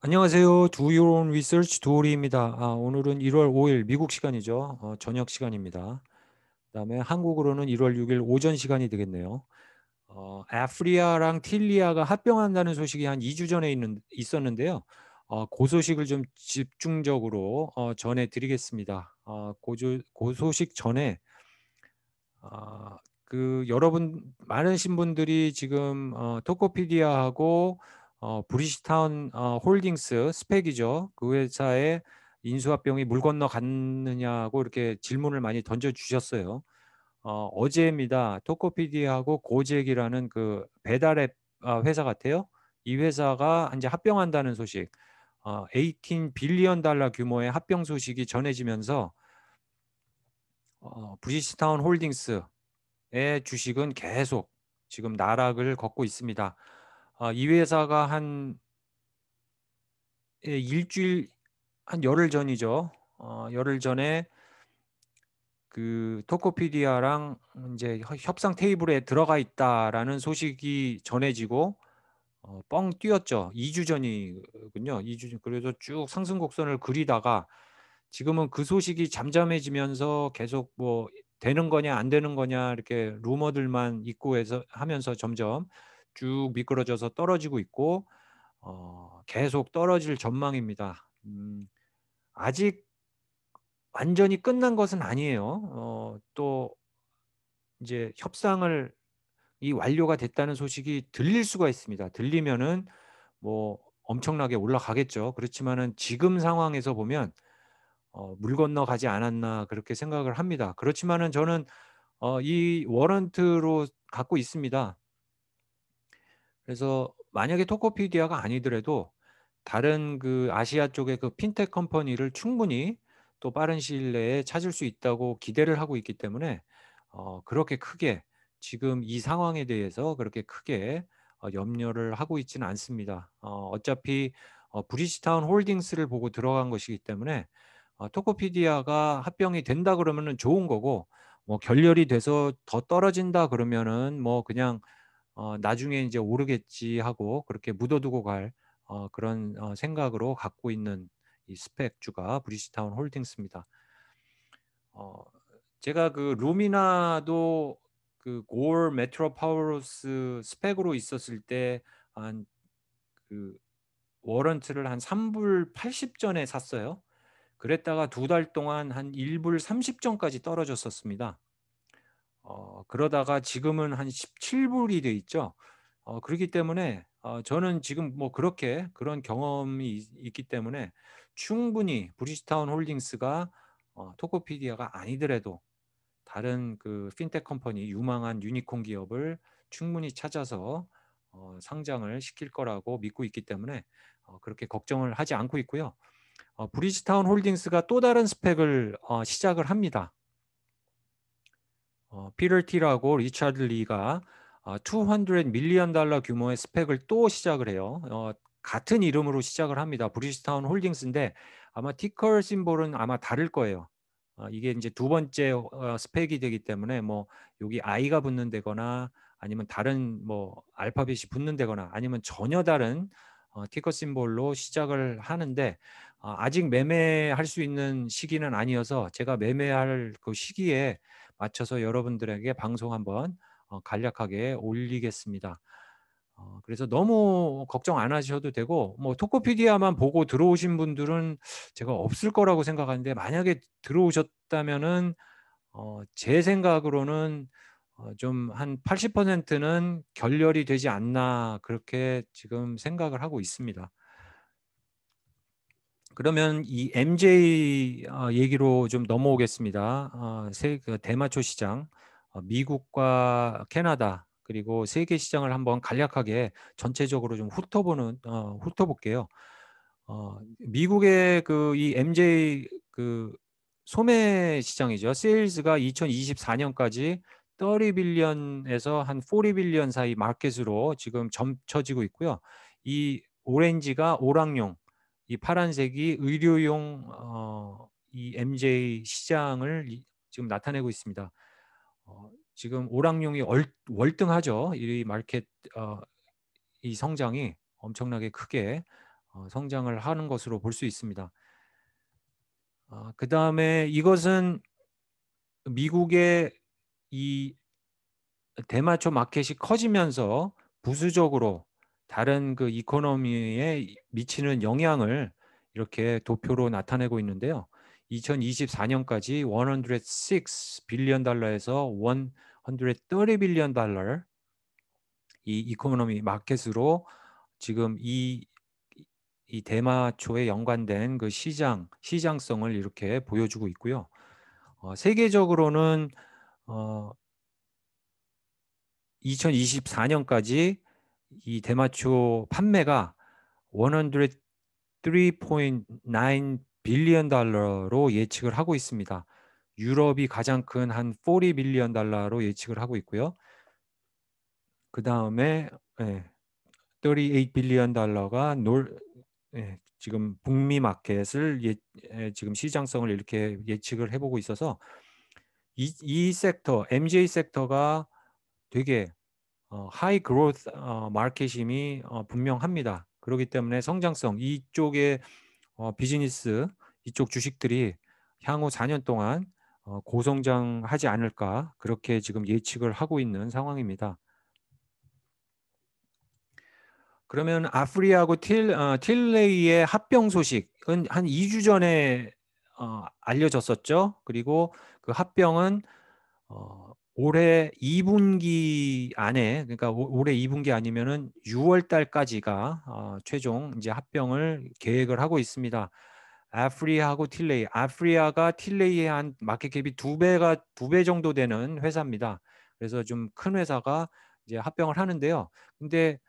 안녕하세요. Do Your Own Research 도리입니다. 아, 오늘은 1월 5일 미국 시간이죠. 어, 저녁 시간입니다. 그다음에 한국으로는 1월 6일 오전 시간이 되겠네요. 어, 아프리아랑 틸리아가 합병한다는 소식이 한 2주 전에 있는, 있었는데요. 어, 그 소식을 좀 집중적으로 어, 전해드리겠습니다. 어, 그, 그 소식 전에 어, 그 여러분 많으신 분들이 지금 어, 토코피디아하고 어, 브리시타운 어, 홀딩스 스펙이죠. 그 회사의 인수합병이 물 건너 갔느냐고 이렇게 질문을 많이 던져 주셨어요. 어, 어제입니다. 토코피디하고 고잭이라는 그 배달앱 아, 회사 같아요. 이 회사가 이제 합병한다는 소식, 어, 18 빌리언 달러 규모의 합병 소식이 전해지면서 어, 브리시타운 홀딩스의 주식은 계속 지금 나락을 걷고 있습니다. 아, 이 회사가 한 예, 일주일 한 열흘 전이죠. 어, 열흘 전에 그 토코피디아랑 이제 협상 테이블에 들어가 있다라는 소식이 전해지고 어, 뻥 뛰었죠. 2주 전이군요. 2주 전. 그래서 쭉 상승 곡선을 그리다가 지금은 그 소식이 잠잠해지면서 계속 뭐 되는 거냐 안 되는 거냐 이렇게 루머들만 있고 해서 하면서 점점 쭉 미끄러져서 떨어지고 있고 어, 계속 떨어질 전망입니다. 음, 아직 완전히 끝난 것은 아니에요. 어, 또 이제 협상을 이 완료가 됐다는 소식이 들릴 수가 있습니다. 들리면은 뭐 엄청나게 올라가겠죠. 그렇지만은 지금 상황에서 보면 어, 물 건너 가지 않았나 그렇게 생각을 합니다. 그렇지만은 저는 어, 이 워런트로 갖고 있습니다. 그래서 만약에 토코피디아가 아니더라도 다른 그 아시아 쪽의 그 핀텍 컴퍼니를 충분히 또 빠른 시일 내에 찾을 수 있다고 기대를 하고 있기 때문에 어, 그렇게 크게 지금 이 상황에 대해서 그렇게 크게 어, 염려를 하고 있지는 않습니다. 어, 어차피 어, 브리지타운 홀딩스를 보고 들어간 것이기 때문에 어, 토코피디아가 합병이 된다 그러면은 좋은 거고 뭐 결렬이 돼서 더 떨어진다 그러면은 뭐 그냥 어, 나중에 이제 오르겠지 하고 그렇게 묻어두고 갈 어, 그런 어, 생각으로 갖고 있는 이 스펙주가 브리지타운 홀딩스입니다. 어, 제가 그 루미나도 그골 메트로 파워로스 스펙으로 있었을 때 한그 워런트를 한 3불 80전에 샀어요. 그랬다가 두 달 동안 한 1불 30전까지 떨어졌었습니다. 어, 그러다가 지금은 한 17불이 돼 있죠. 어, 그렇기 때문에 어, 저는 지금 뭐 그렇게 그런 경험이 있, 기 때문에 충분히 브리지타운 홀딩스가 어, 토코피디아가 아니더라도 다른 그 핀텍 컴퍼니 유망한 유니콘 기업을 충분히 찾아서 어, 상장을 시킬 거라고 믿고 있기 때문에 어, 그렇게 걱정을 하지 않고 있고요. 어, 브리지타운 홀딩스가 또 다른 스펙을 어, 시작을 합니다. 어, 피를티라고 리차드 리가 어, 200 밀리언 달러 규모의 스펙을 또 시작을 해요. 어, 같은 이름으로 시작을 합니다. 브리지스타운 홀딩스인데 아마 티컬 심볼은 아마 다를 거예요. 어, 이게 이제 두 번째 어, 스펙이 되기 때문에 뭐 여기 I가 붙는 다거나 아니면 다른 뭐 알파벳이 붙는 다거나 아니면 전혀 다른 어, 티커 심볼로 시작을 하는데 어, 아직 매매할 수 있는 시기는 아니어서 제가 매매할 그 시기에 맞춰서 여러분들에게 방송 한번 어, 간략하게 올리겠습니다. 어, 그래서 너무 걱정 안 하셔도 되고 뭐 토코피디아만 보고 들어오신 분들은 제가 없을 거라고 생각하는데 만약에 들어오셨다면은 어, 제 생각으로는 어, 좀한 80%는 결렬이 되지 않나 그렇게 지금 생각을 하고 있습니다. 그러면 이 MJ 어, 얘기로 좀 넘어오겠습니다. 어, 그 대마초 시장, 어, 미국과 캐나다 그리고 세계 시장을 한번 간략하게 전체적으로 좀 훑어보는 훑어볼게요. 미국의 그 이 MJ 그 소매 시장이죠. 세일즈가 2024년까지 30빌리언에서 한 40빌리언 사이 마켓으로 지금 점쳐지고 있고요. 이 오렌지가 오락용, 이 파란색이 의료용 어, 이 MJ 시장을 지금 나타내고 있습니다. 어, 지금 오락용이 얼, 월등하죠. 이 마켓 어, 이 성장이 엄청나게 크게 어, 성장을 하는 것으로 볼 수 있습니다. 어, 그 다음에 이것은 미국의 이 대마초 마켓이 커지면서 부수적으로 다른 그 이코노미에 미치는 영향을 이렇게 도표로 나타내고 있는데요. 2024년까지 106 빌리언 달러에서 130 빌리언 달러 이 이코노미 마켓으로 지금 이, 이 대마초에 연관된 그 시장 시장성을 이렇게 보여주고 있고요. 어, 세계적으로는 어, 2024년까지 이 대마초 판매가 103.9 빌리언 달러로 예측을 하고 있습니다. 유럽이 가장 큰 한40 빌리언 달러로 예측을 하고 있고요. 그 다음에 예, 38 빌리언 달러가 놀, 예, 지금 북미 마켓을 예, 예, 지금 시장성을 이렇게 예측을 해보고 있어서 이, 이 섹터, MJ 섹터가 되게 어, 하이 그로스 어, 마켓임이 어, 분명합니다. 그렇기 때문에 성장성 이쪽의 어, 비즈니스 이쪽 주식들이 향후 4년 동안 어, 고성장하지 않을까 그렇게 지금 예측을 하고 있는 상황입니다. 그러면 아프리하고 틸, 어, 틸레이의 합병 소식은 한 2주 전에 어, 알려졌었죠. 그리고 그 합병은 어, 올해 2분기 안에 그러니까 올해 2분기 아니면은 6월 달까지가 어, 최종 이제 합병을 계획을 하고 있습니다. 아프리아하고 틸레이. 아프리아가 틸레이의 한 마켓캡이 두 배가 두 배 정도 되는 회사입니다. 그래서 좀 큰 회사가 이제 합병을 하는데요. 근데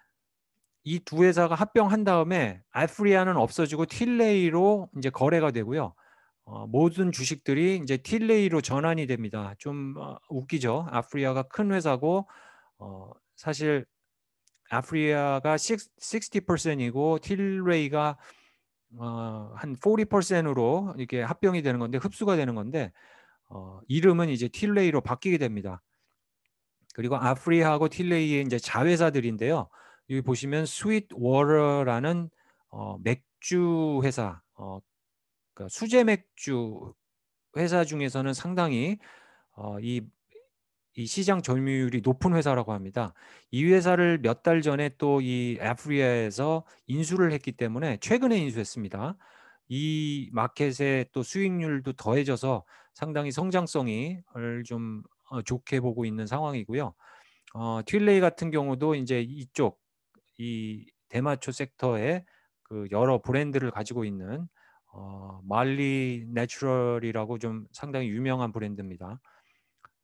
이 두 회사가 합병한 다음에 아프리아는 없어지고 틸레이로 이제 거래가 되고요. 어, 모든 주식들이 이제 틸레이로 전환이 됩니다. 좀 어, 웃기죠. 아프리아가 큰 회사고 어, 사실 아프리아가 60%이고 틸레이가 어, 한 40%로 이렇게 합병이 되는 건데 흡수가 되는 건데 어, 이름은 이제 틸레이로 바뀌게 됩니다. 그리고 아프리하고 틸레이의 이제 자회사들인데요. 여기 보시면 스윗워러라는 어, 맥주 회사, 어, 그러니까 수제 맥주 회사 중에서는 상당히 어, 이, 이 시장 점유율이 높은 회사라고 합니다. 이 회사를 몇 달 전에 또이 애프리아에서 인수를 했기 때문에 최근에 인수했습니다. 이 마켓의 또 수익률도 더해져서 상당히 성장성이 좀 어, 좋게 보고 있는 상황이고요. 어, 틸레이 같은 경우도 이제 이쪽 이 대마초 섹터에 그 여러 브랜드를 가지고 있는 어, 말리 내추럴이라고 좀 상당히 유명한 브랜드입니다.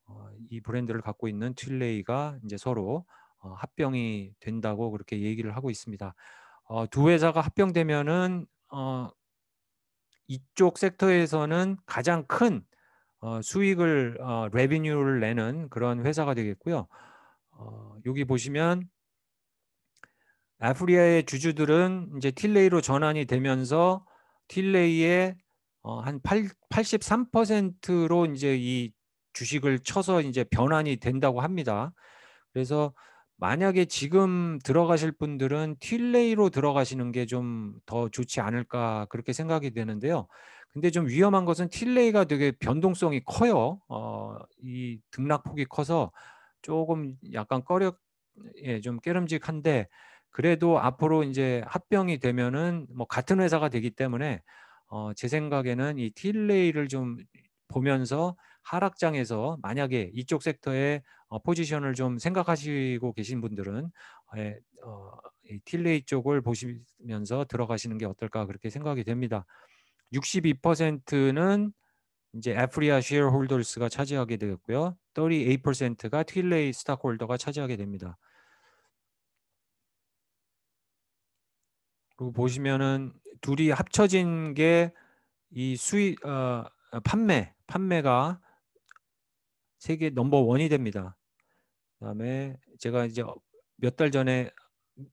어, 이 브랜드를 갖고 있는 틸레이가 이제 서로 어, 합병이 된다고 그렇게 얘기를 하고 있습니다. 어, 두 회사가 합병되면은 어, 이쪽 섹터에서는 가장 큰 어, 수익을 레비뉴를 어, 내는 그런 회사가 되겠고요. 어, 여기 보시면 아프리아의 주주들은 이제 틸레이로 전환이 되면서 틸레이에 어, 한 8, 83%로 이제 이 주식을 쳐서 이제 변환이 된다고 합니다. 그래서 만약에 지금 들어가실 분들은 틸레이로 들어가시는 게 좀 더 좋지 않을까 그렇게 생각이 되는데요. 근데 좀 위험한 것은 틸레이가 되게 변동성이 커요. 어, 이 등락폭이 커서 조금 약간 꺼려, 예, 좀 깨름직한데 그래도 앞으로 이제 합병이 되면은 뭐 같은 회사가 되기 때문에 어, 제 생각에는 이 틸레이를 좀 보면서 하락장에서 만약에 이쪽 섹터에 어, 포지션을 좀 생각하시고 계신 분들은 에, 예, 어, 이 틸레이 쪽을 보시면서 들어가시는 게 어떨까 그렇게 생각이 됩니다. 62%는 이제 애프리아 쉐어홀더스가 차지하게 되었고요. 38%가 틸레이 스타홀더가 차지하게 됩니다. 그리고 보시면은 둘이 합쳐진 게 이수익 어, 어, 판매 판매가 세계 넘버 원이 됩니다. 그다음에 제가 이제 몇 달 전에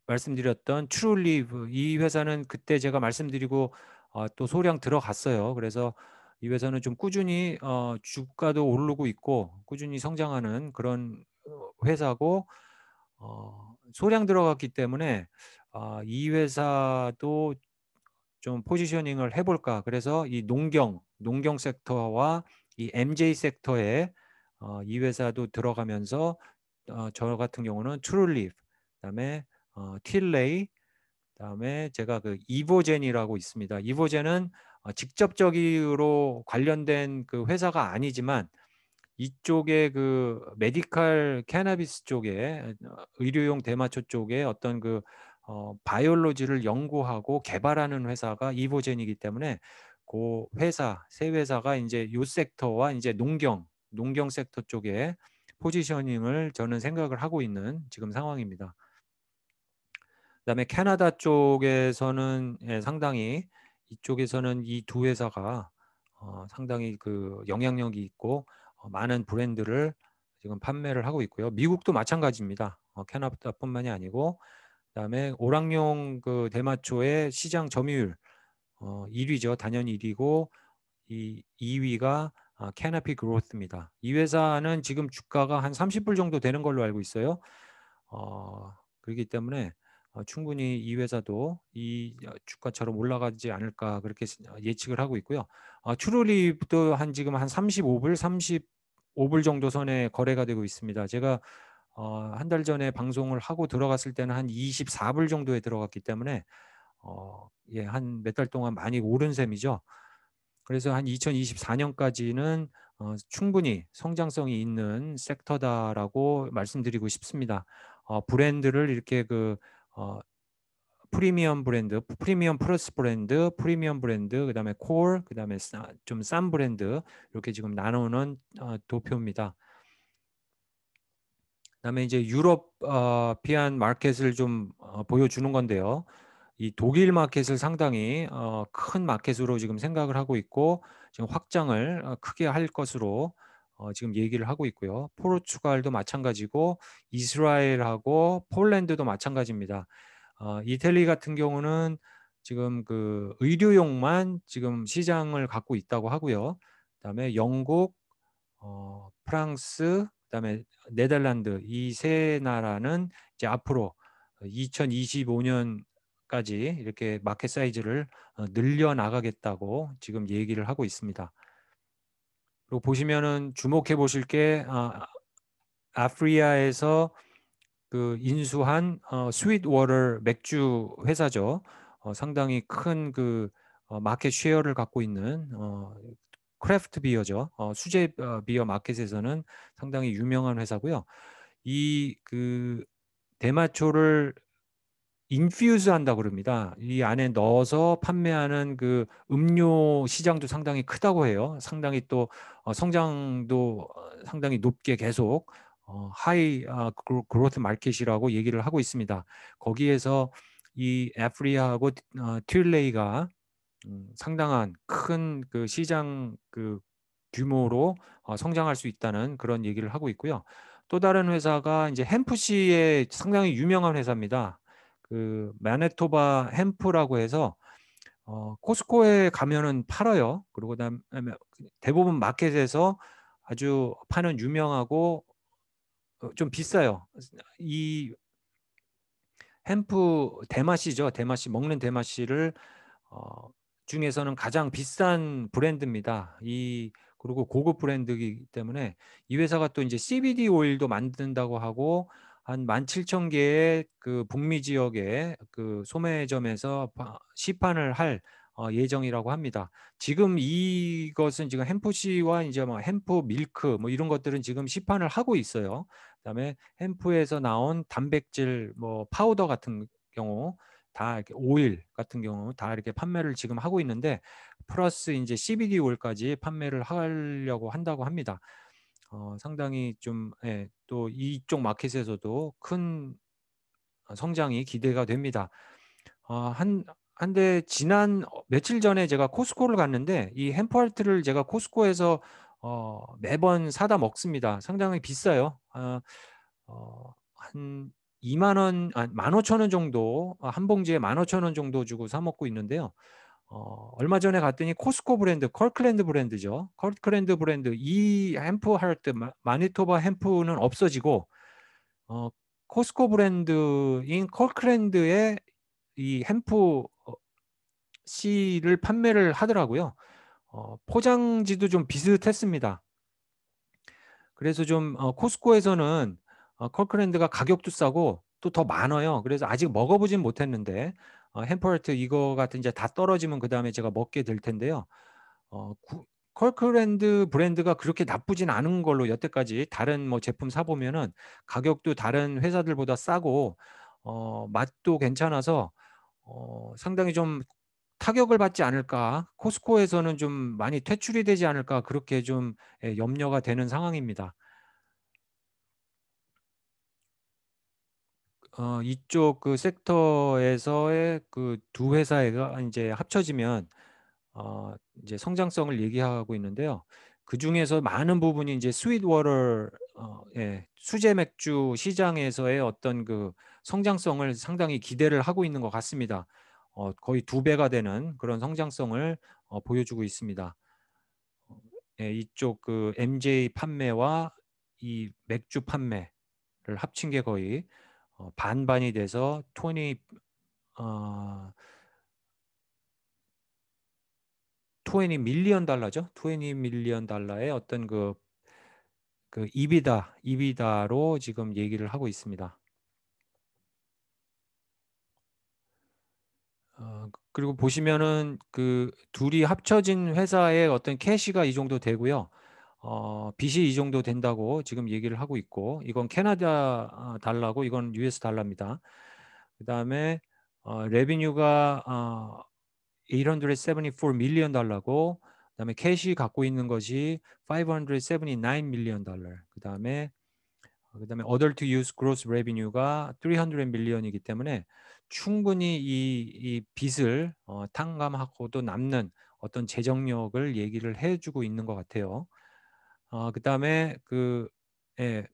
말씀드렸던 트룰리브 이 회사는 그때 제가 말씀드리고 어, 또 소량 들어갔어요. 그래서 이 회사는 좀 꾸준히 어, 주가도 오르고 있고 꾸준히 성장하는 그런 어, 회사고 어, 소량 들어갔기 때문에 아, 이 회사도 좀 포지셔닝을 해볼까. 그래서 이 농경, 농경 섹터와 이 MJ 섹터에 어, 이 회사도 들어가면서 어, 저 같은 경우는 트룰립, 리 그다음에 어, 틸레이, 그다음에 제가 그 이보젠이라고 있습니다. 이보젠은 어, 직접적으로 관련된 그 회사가 아니지만 이쪽에 그 메디컬 캐나비스 쪽에 어, 의료용 대마초 쪽에 어떤 그 어, 바이올로지를 연구하고 개발하는 회사가 이보젠이기 때문에 그 회사 세 회사가 이제 요 섹터와 이제 농경 농경 섹터 쪽에 포지셔닝을 저는 생각을 하고 있는 지금 상황입니다. 그다음에 캐나다 쪽에서는 예, 상당히 이쪽에서는 이 두 회사가 어, 상당히 그 영향력이 있고 어, 많은 브랜드를 지금 판매를 하고 있고요. 미국도 마찬가지입니다. 어, 캐나다뿐만이 아니고 그다음에 오락용 그 대마초의 시장 점유율 어, 1위죠. 단연히 1위고 이 2위가 아, 캐나피 그로스입니다. 이 회사는 지금 주가가 한 30불 정도 되는 걸로 알고 있어요. 어, 그렇기 때문에 어, 충분히 이 회사도 이 어, 주가처럼 올라가지 않을까 그렇게 어, 예측을 하고 있고요. 아, 어, 트루립도 한 지금 한 35불, 35불 정도 선에 거래가 되고 있습니다. 제가 어, 한 달 전에 방송을 하고 들어갔을 때는 한 24불 정도에 들어갔기 때문에 어, 예, 한 몇 달 동안 많이 오른 셈이죠. 그래서 한 2024년까지는 어, 충분히 성장성이 있는 섹터다라고 말씀드리고 싶습니다. 어, 브랜드를 이렇게 그 어, 프리미엄 브랜드, 프리미엄 플러스 브랜드, 프리미엄 브랜드, 그다음에 콜, 그다음에 좀 싼 브랜드 이렇게 지금 나누는 어, 도표입니다. 그다음에 이제 유럽 어, 피안 마켓을 좀 어, 보여주는 건데요. 이 독일 마켓을 상당히 어, 큰 마켓으로 지금 생각을 하고 있고 지금 확장을 어, 크게 할 것으로 어, 지금 얘기를 하고 있고요. 포르투갈도 마찬가지고 이스라엘하고 폴란드도 마찬가지입니다. 어, 이태리 같은 경우는 지금 그 의료용만 지금 시장을 갖고 있다고 하고요. 그다음에 영국, 어, 프랑스, 그다음에 네덜란드 이 세 나라는 이제 앞으로 2025년까지 이렇게 마켓 사이즈를 어, 늘려 나가겠다고 지금 얘기를 하고 있습니다. 그리고 보시면은 주목해 보실 게 아, 아프리아에서 그 인수한 어, 스윗워터 맥주 회사죠. 어, 상당히 큰그 어, 마켓 쉐어를 갖고 있는 어, 크래프트 비어죠. 어, 수제 어, 비어 마켓에서는 상당히 유명한 회사고요. 이 그 대마초를 인퓨즈 한다고 그럽니다. 이 안에 넣어서 판매하는 그 음료 시장도 상당히 크다고 해요. 상당히 또 어, 성장도 어, 상당히 높게 계속 어, 하이 아, 그로트 마켓이라고 얘기를 하고 있습니다. 거기에서 이 애프리아하고 어, 튤레이가 음, 상당한 큰 그 시장 그 규모로 어, 성장할 수 있다는 그런 얘기를 하고 있고요. 또 다른 회사가 이제 햄프시의 상당히 유명한 회사입니다. 그 마네토바 햄프라고 해서 어, 코스코에 가면은 팔아요. 그리고 다음에 대부분 마켓에서 아주 파는 유명하고 어, 좀 비싸요. 이 햄프 대마시죠. 대마시 먹는 대마시를 어, 중에서는 가장 비싼 브랜드입니다. 이 그리고 고급 브랜드이기 때문에 이 회사가 또 이제 CBD 오일도 만든다고 하고 한 17,000개의 그 북미 지역의 그 소매점에서 시판을 할 어, 예정이라고 합니다. 지금 이것은 지금 햄프시와 이제 뭐 햄프 밀크 뭐 이런 것들은 지금 시판을 하고 있어요. 그다음에 햄프에서 나온 단백질 뭐 파우더 같은 경우 다 이렇게 오일 같은 경우 다 이렇게 판매를 지금 하고 있는데 플러스 이제 CBD 오일까지 판매를 하려고 한다고 합니다. 어, 상당히 좀또 예, 이쪽 마켓에서도 큰 성장이 기대가 됩니다. 어, 한 한데 지난 며칠 전에 제가 코스코를 갔는데 이햄프할트를 제가 코스코에서 어, 매번 사다 먹습니다. 상당히 비싸요. 어, 어, 한 2만 원, 아, 1 5천원 정도 어, 한 봉지에 1 5천원 정도 주고 사 먹고 있는데요. 어, 얼마 전에 갔더니 코스코 브랜드, 컬클랜드 브랜드죠. 컬클랜드 브랜드 이 햄프 할 때 마니토바 햄프는 없어지고 어, 코스코 브랜드인 컬클랜드의 이 햄프 어, 씨를 판매를 하더라고요. 어, 포장지도 좀 비슷했습니다. 그래서 좀 어, 코스코에서는 어, 컬크랜드가 가격도 싸고 또 더 많아요. 그래서 아직 먹어보진 못했는데 어, 햄퍼르트 이거 같은 이제 다 떨어지면 그 다음에 제가 먹게 될 텐데요. 어, 구, 컬크랜드 브랜드가 그렇게 나쁘진 않은 걸로 여태까지 다른 뭐 제품 사 보면은 가격도 다른 회사들보다 싸고 어, 맛도 괜찮아서 어, 상당히 좀 타격을 받지 않을까 코스코에서는 좀 많이 퇴출이 되지 않을까 그렇게 좀 예, 염려가 되는 상황입니다. 어, 이쪽 그 섹터에서의 그 두 회사가 이제 합쳐지면 어, 이제 성장성을 얘기하고 있는데요. 그 중에서 많은 부분이 이제 스윗워터 어, 예, 수제 맥주 시장에서의 어떤 그 성장성을 상당히 기대를 하고 있는 것 같습니다. 어, 거의 두 배가 되는 그런 성장성을 어, 보여주고 있습니다. 예, 이쪽 그 MJ 판매와 이 맥주 판매를 합친 게 거의 어, 반반이 돼서 토니 어, 20 밀리언 달러죠. 20 밀리언 달러의 어떤 그, 그 이비다, 이비다로 지금 얘기를 하고 있습니다. 어, 그리고 보시면은 그 둘이 합쳐진 회사의 어떤 캐시가 이 정도 되고요. 어, 빚이 이 정도 된다고 지금 얘기를 하고 있고 이건 캐나다 어, 달라고 이건 US 달랍니다. 그 다음에 어, 레비뉴가 어, 874 밀리언 달라고 그 다음에 캐시 갖고 있는 것이 579 밀리언 달러 그 다음에 어, 그 다음에 어덜트 유스 그로스 레비뉴가 300 밀리언이기 때문에 충분히 이, 이 빚을 어, 탕감하고도 남는 어떤 재정력을 얘기를 해주고 있는 것 같아요. 어, 그다음에 그 예,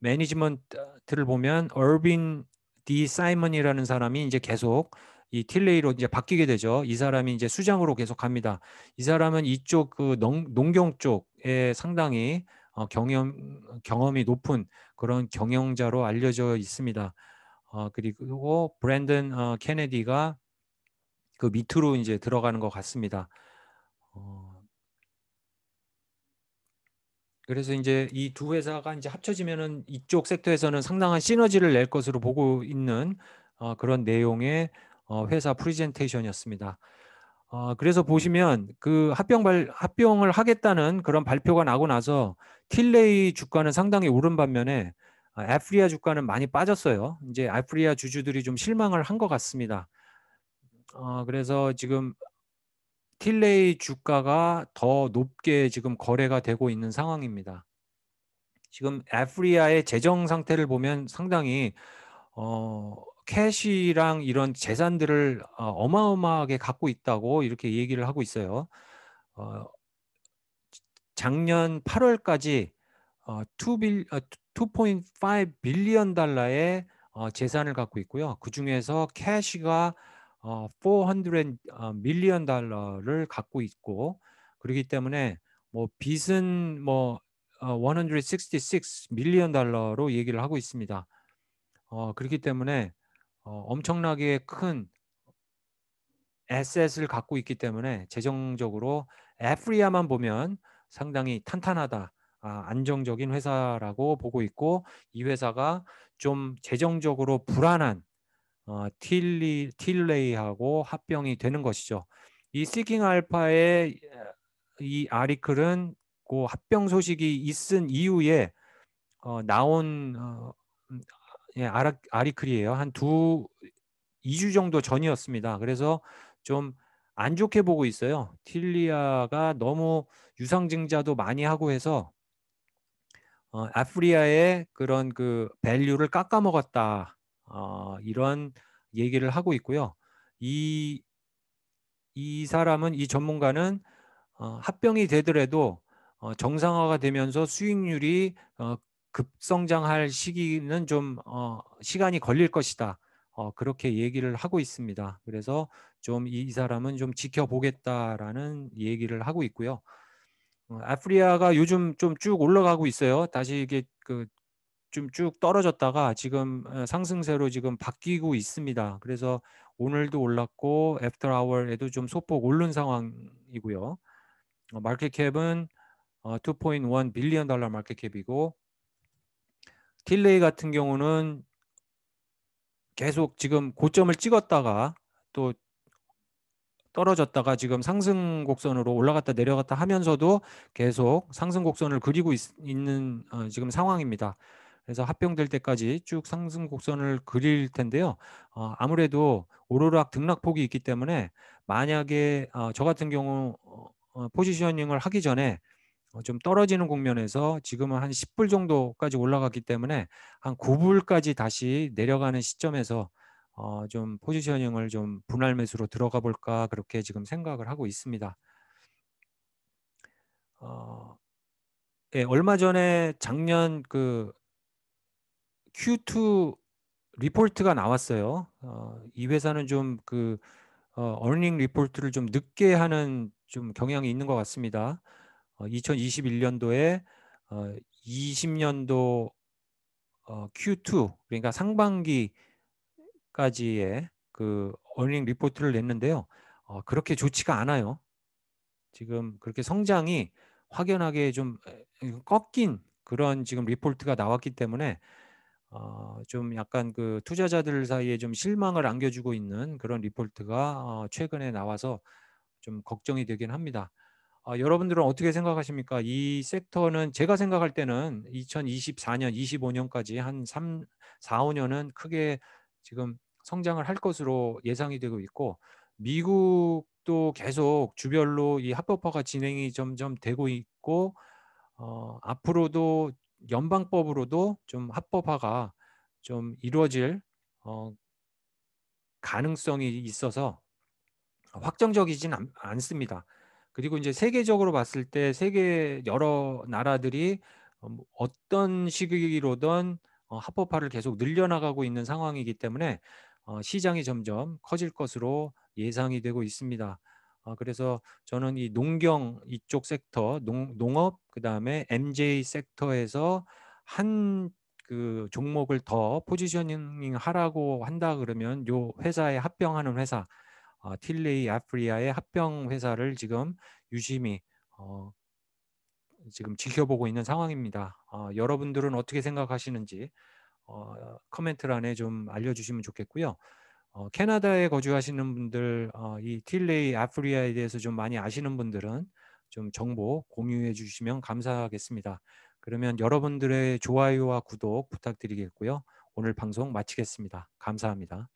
매니지먼트를 보면 얼빈 디 사이먼이라는 사람이 이제 계속 이 틸레이로 이제 바뀌게 되죠. 이 사람이 이제 수장으로 계속 갑니다. 이 사람은 이쪽 그 농, 농경 쪽에 상당히 어, 경험 경험이 높은 그런 경영자로 알려져 있습니다. 어, 그리고 브랜든 어, 케네디가 그 밑으로 이제 들어가는 것 같습니다. 어, 그래서 이제 이 두 회사가 이제 합쳐지면은 이쪽 섹터에서는 상당한 시너지를 낼 것으로 보고 있는 어, 그런 내용의 어, 회사 프리젠테이션이었습니다. 어, 그래서 음. 보시면 그 합병 발, 합병을 하겠다는 그런 발표가 나고 나서 틸레이 주가는 상당히 오른 반면에 어, 아프리아 주가는 많이 빠졌어요. 이제 아프리아 주주들이 좀 실망을 한 것 같습니다. 어, 그래서 지금 틸레이 주가가 더 높게 지금 거래가 되고 있는 상황입니다. 지금 아프리아의 재정 상태를 보면 상당히 어, 캐시랑 이런 재산들을 어, 어마어마하게 갖고 있다고 이렇게 얘기를 하고 있어요. 어, 작년 8월까지 어, 2.5 어, 빌리언 달러의 어, 재산을 갖고 있고요. 그 중에서 캐시가 어, 400 밀리언 달러를 갖고 있고 그렇기 때문에 뭐 빚은 뭐166 밀리언 달러로 얘기를 하고 있습니다. 어, 그렇기 때문에 어, 엄청나게 큰 에셋을 갖고 있기 때문에 재정적으로 애프리아만 보면 상당히 탄탄하다. 아, 안정적인 회사라고 보고 있고 이 회사가 좀 재정적으로 불안한 어, 틸리, 틸레이하고 합병이 되는 것이죠. 이 시깅 알파의 어, 이 아리클은 그 합병 소식이 있은 이후에 어, 나온 어, 음, 예, 아라, 아리클이에요. 한 두 이 주 정도 전이었습니다. 그래서 좀 안 좋게 보고 있어요. 틸리아가 너무 유상증자도 많이 하고 해서 어, 아프리아의 그런 그 밸류를 깎아먹었다. 어, 이러한 얘기를 하고 있고요. 이, 이 사람은 이 전문가는 어, 합병이 되더라도 어, 정상화가 되면서 수익률이 어, 급성장할 시기는 좀 어, 시간이 걸릴 것이다. 어, 그렇게 얘기를 하고 있습니다. 그래서 좀 이 사람은 좀 지켜보겠다라는 얘기를 하고 있고요. 어, 아프리아가 요즘 좀 쭉 올라가고 있어요. 다시 이게 그 좀쭉 떨어졌다가 지금 어, 상승세로 지금 바뀌고 있습니다. 그래서 오늘도 올랐고 애프터 아워에도 좀 소폭 오른 상황이고요. 마켓캡은 2.1 빌리언 달러 마켓캡이고 틸레이 같은 경우는 계속 지금 고점을 찍었다가 또 떨어졌다가 지금 상승 곡선으로 올라갔다 내려갔다 하면서도 계속 상승 곡선을 그리고 있, 는 어, 지금 상황입니다. 그래서 합병될 때까지 쭉 상승 곡선을 그릴 텐데요. 어, 아무래도 오르락 등락폭이 있기 때문에 만약에 어, 저 같은 경우 어, 어 포지셔닝을 하기 전에 어, 좀 떨어지는 국면에서 지금은 한 10불 정도까지 올라갔기 때문에 한 9불까지 다시 내려가는 시점에서 어, 좀 포지셔닝을 좀 분할 매수로 들어가 볼까 그렇게 지금 생각을 하고 있습니다. 어, 예, 얼마 전에 작년 그 Q2 리포트가 나왔어요. 어, 이 회사는 좀그 어, 어닝 리포트를 좀 늦게 하는 좀 경향이 있는 것 같습니다. 어, 2021년도에 어, 20년도 어, Q2 그러니까 상반기까지의 그 어닝 리포트를 냈는데요. 어, 그렇게 좋지가 않아요. 지금 그렇게 성장이 확연하게 좀 꺾인 그런 지금 리포트가 나왔기 때문에 어, 좀 약간 그 투자자들 사이에 좀 실망을 안겨주고 있는 그런 리포트가 어, 최근에 나와서 좀 걱정이 되긴 합니다. 어, 여러분들은 어떻게 생각하십니까? 이 섹터는 제가 생각할 때는 2024년, 25년까지 한 3, 4, 5년은 크게 지금 성장을 할 것으로 예상이 되고 있고 미국도 계속 주별로 이 합법화가 진행이 점점 되고 있고 어, 앞으로도 연방법으로도 좀 합법화가 좀 이루어질 어, 가능성이 있어서 확정적이진 않, 않습니다. 그리고 이제 세계적으로 봤을 때 세계 여러 나라들이 어, 뭐 어떤 시기로든 어, 합법화를 계속 늘려나가고 있는 상황이기 때문에 어, 시장이 점점 커질 것으로 예상이 되고 있습니다. 아, 그래서 저는 이 농경 이쪽 섹터, 농, 농업, 그 다음에 MJ 섹터에서 한 그 종목을 더 포지셔닝 하라고 한다 그러면 요 회사에 합병하는 회사, 어, 틸레이 아프리아의 합병 회사를 지금 유심히 어, 지금 지켜보고 있는 상황입니다. 어, 여러분들은 어떻게 생각하시는지 어, 커멘트란에 좀 알려주시면 좋겠고요. 어, 캐나다에 거주하시는 분들 어, 이 틸레이 아프리아에 대해서 좀 많이 아시는 분들은 좀 정보 공유해 주시면 감사하겠습니다. 그러면 여러분들의 좋아요와 구독 부탁드리겠고요. 오늘 방송 마치겠습니다. 감사합니다.